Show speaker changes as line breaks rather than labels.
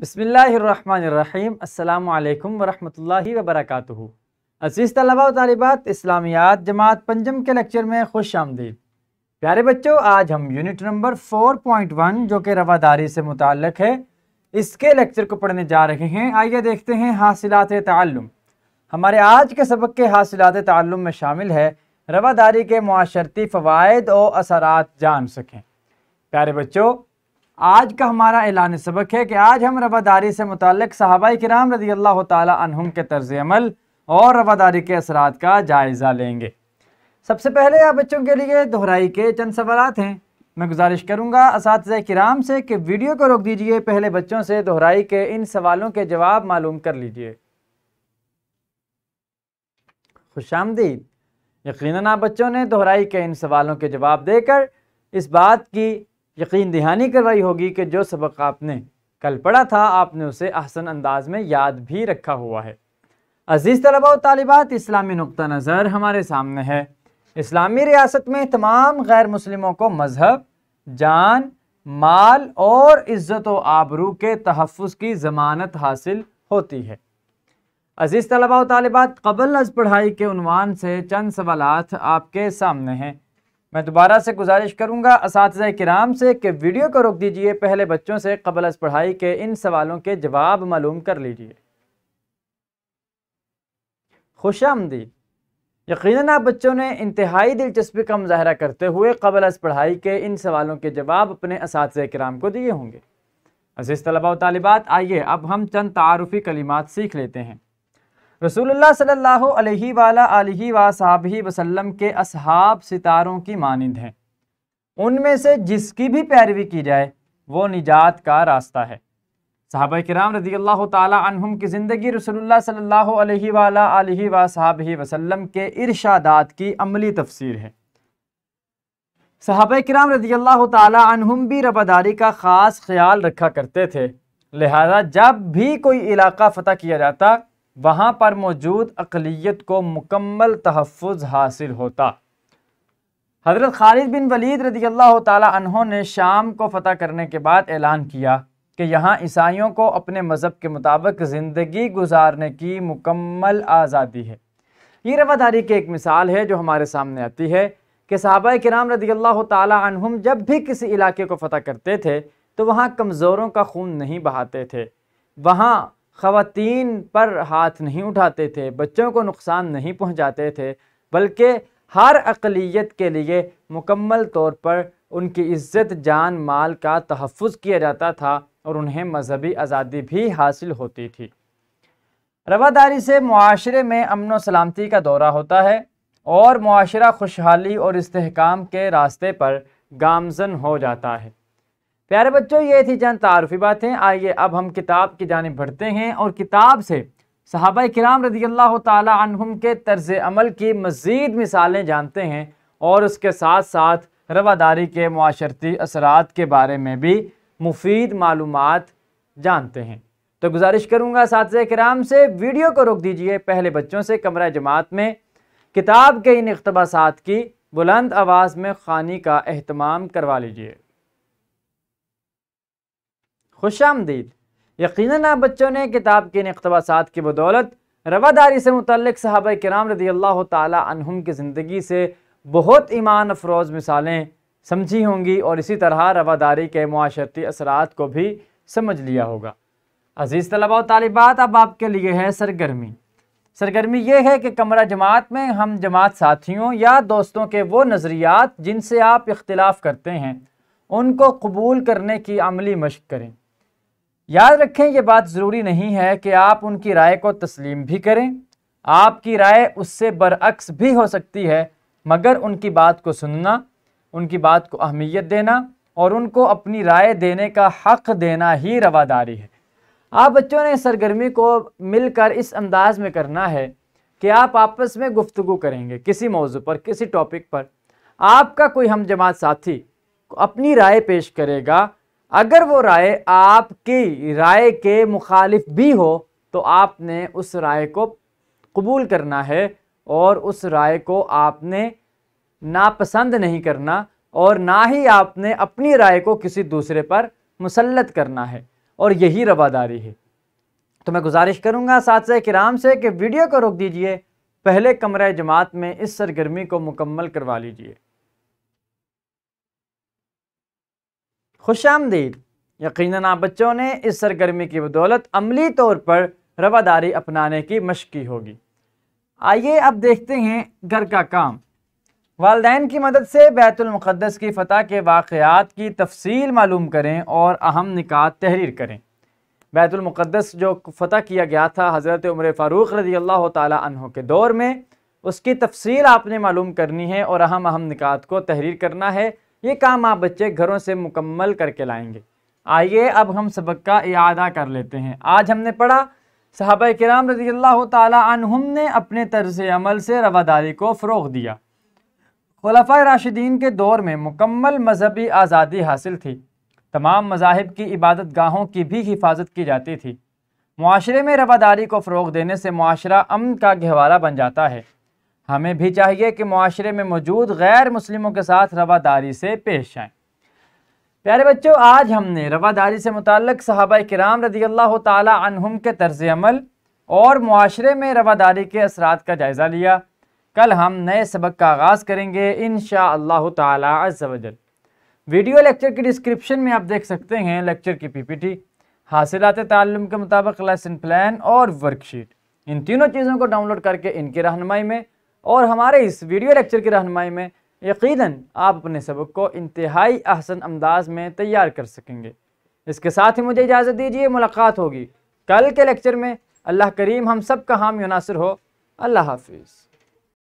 बसमीम् अल्लाम वरहि वबरक अज़ीज़ तलबा तलबात इस्लामियात जमात पंजम के लेक्चर में खुश आमदीद प्यारे बच्चों आज हम यूनिट नंबर 4.1 जो कि रवादारी से मुतक है इसके लेक्चर को पढ़ने जा रहे हैं आइए देखते हैं हासिलत तल्लम हमारे आज के सबक के हासिलत तल्लम में शामिल है रवादारी के माशरती फ़वाद और असरात जान सकें प्यारे बच्चों आज का हमारा ऐलान सबक है कि आज हम रवादारी से मतलब सहाबा कराम रजी अल्लाह तुम के तर्ज अमल और रवादारी के असरा का जायज़ा लेंगे सबसे पहले आप बच्चों के लिए दोहराई के चंद सवाल हैं मैं गुजारिश करूँगा इस कराम से कि वीडियो को रोक दीजिए पहले बच्चों से दोहराई के इन सवालों के जवाब मालूम कर लीजिए खुश आमदीद यकीन आप बच्चों ने दोहराई के इन सवालों के जवाब देकर इस बात की यकीन दहानी करवाई होगी कि जो सबक आपने कल पढ़ा था आपने उसे अहसन अंदाज में याद भी रखा हुआ है अजीज़ तलबा तालिबात इस्लामी नुक़ नज़र हमारे सामने है इस्लामी रियासत में तमाम गैर मुस्लिमों को मज़हब जान माल और इज़्ज़त व आबरू के तहफ़ की ज़मानत हासिल होती है अज़ीज़ तलबा तालिबात कबल अज़ पढ़ाई के उनवान से चंद सवाल आपके सामने हैं मैं दोबारा से गुजारिश करूँगा इस कराम से कि वीडियो को रोक दीजिए पहले बच्चों से कबल अस पढ़ाई के इन सवालों के जवाब मालूम कर लीजिए खुश आमदी यकीन आप बच्चों ने इंतहाई दिलचस्पी का मुजाहरा करते हुए कबल अस पढ़ाई के इन सवालों के जवाब अपने इस कराम को दिए होंगे अजीज़ तलबा वालबात आइए अब हम चंद तारफ़ी कलिमात सीख लेते हैं रसूलुल्लाह सल्लल्लाहु अलैहि वाला अलैहि वसाबी वसल्लम के असहाब सितारों की मानंद हैं उनमें से जिसकी भी पैरवी की जाए वो निजात का रास्ता है साहब कराम रज़ी अल्लाह तुम की ज़िंदगी रसोल्ला सल्लल्लाहु अलैहि वाला अलैहि वसाबी वसल्लम के इरशादात की अमली तफसीर है साहब कराम रजी अल्लाह तुम भी रबादारी का ख़ास ख्याल रखा करते थे लिहाजा जब भी कोई इलाका फ़तह किया जाता वहाँ पर मौजूद अकलीत को मुकम्मल तहफ़ हासिल होता हज़रत खालिद बिन वलीद रदी अल्लाह तहों ने शाम को फ़तह करने के बाद ऐलान किया कि यहाँ ईसाइयों को अपने मज़हब के मुताबिक ज़िंदगी गुजारने की मुकम्मल आज़ादी है ये रवादारी की एक मिसाल है जो हमारे सामने आती है कि साहबा कराम रदी अल्लाह तुम जब भी किसी इलाके को फ़तह करते थे तो वहाँ कमज़ोरों का खून नहीं बहाते थे वहाँ ख़वातीन पर हाथ नहीं उठाते थे बच्चों को नुकसान नहीं पहुँचाते थे बल्कि हर अकलीत के लिए मुकम्मल तौर पर उनकी इज़्ज़त जान माल का तहफ़ किया जाता था और उन्हें मजहबी आज़ादी भी हासिल होती थी रवादारी से माशरे में अमन व सलामती का दौरा होता है और माशरा खुशहाली और इसकाम के रास्ते पर गामजन हो जाता है प्यारे बच्चों ये थी चंद तारफ़ी बातें आइए अब हम किताब की जानब बढ़ते हैं और किताब से सहाबा कराम रजी अल्लाह तुम के तर्ज अमल की मज़ीद मिसालें जानते हैं और उसके साथ साथ रवादारी के माशरती असरात के बारे में भी मुफीद मालूम जानते हैं तो गुजारिश करूँगा साथ कराम से वीडियो को रोक दीजिए पहले बच्चों से कमरा जमात में किताब के इन इकतबास की बुलंद आवाज़ में खानी का अहतमाम करवा लीजिए खुश आमदीद यकीन आप बच्चों ने किताब के इन इकतबासात की बदौलत रवादारी से मुतलक साहब कराम रदी अल्लाह तुम की ज़िंदगी से बहुत ईमान अफरोज़ मिसालें समझी होंगी और इसी तरह रवादारी के माशरती असरात को भी समझ लिया होगा अज़ीज़ तलबा तलबात अब आपके लिए है सरगर्मी सरगर्मी ये है कि कमरा जमात में हम जमात साथियों या दोस्तों के वो नज़रियात जिनसे आप इख्तलाफ करते हैं उनको कबूल करने की अमली मश करें याद रखें ये बात ज़रूरी नहीं है कि आप उनकी राय को तस्लीम भी करें आपकी राय उससे बरअक्स भी हो सकती है मगर उनकी बात को सुनना उनकी बात को अहमियत देना और उनको अपनी राय देने का हक़ देना ही रवादारी है आप बच्चों ने सरगर्मी को मिलकर इस अंदाज में करना है कि आप आपस में गुफ्तु करेंगे किसी मौजू पर किसी टॉपिक पर आपका कोई हम जमात साथी अपनी राय पेश करेगा अगर वो राय आपकी राय के मुखालिफ भी हो तो आपने उस राय को कबूल करना है और उस राय को आपने नापसंद नहीं करना और ना ही आपने अपनी राय को किसी दूसरे पर मुसलत करना है और यही रवादारी है तो मैं गुजारिश करूँगा साथ कराम से कि वीडियो को रोक दीजिए पहले कमरे जमात में इस सरगर्मी को मुकम्मल करवा लीजिए खुश आमदीद यकीन आप बच्चों ने इस सरगर्मी की बदौलत अमली तौर पर रवादारी अपनाने की मश की होगी आइए अब देखते हैं घर का काम वालदेन की मदद से बैतुलमक़दस की फ़तह के वाक़ात की तफसील मालूम करें और अहम निकात तहरीर करें बैतुलमक़दस जो फ़तह किया गया था हज़रत उमर फ़ारूक रज़ी अल्लाह तहों के दौर में उसकी तफसील आपने मालूम करनी है और अहम अहम निकात को तहरीर करना है ये काम आप बच्चे घरों से मुकम्मल करके लाएंगे आइए अब हम सबक का अदा कर लेते हैं आज हमने पढ़ा साहब कराम रजी अल्लाह तुम ने अपने तर्ज अमल से रवादारी को फ़रोग दिया खलफा राशिदीन के दौर में मुकम्मल मजहबी आज़ादी हासिल थी तमाम मजाहब की इबादत गाहों की भी हिफाजत की जाती थी माशरे में रवादारी को फ़रोग देने से माशरा अमन का गहवारा बन जाता है हमें भी चाहिए कि माशरे में मौजूद गैर मुस्लिमों के साथ रवादारी से पेश आएँ प्यारे बच्चों आज हमने रवादारी से मुतक सहाबा कराम रदी अल्लाह तुम के तर्ज अमल और माशरे में रवादारी के असरा का जायज़ा लिया कल हम नए सबक का आगाज़ करेंगे इन शाह तजल वीडियो लेक्चर की डिस्क्रिप्शन में आप देख सकते हैं लेक्चर की पी पी हासिल आते तालम के मुताबिक लेसन प्लान और वर्कशीट इन तीनों चीज़ों को डाउनलोड करके इनकी रहनमाई में और हमारे इस वीडियो लेक्चर की रहनमाई में यकीनन आप अपने सबक को इंतहाई अहसन अंदाज में तैयार कर सकेंगे इसके साथ ही मुझे इजाज़त दीजिए मुलाकात होगी कल के लेक्चर में अल्लाह करीम हम सब का हामी नासिर हो अल्लाह हाफिज़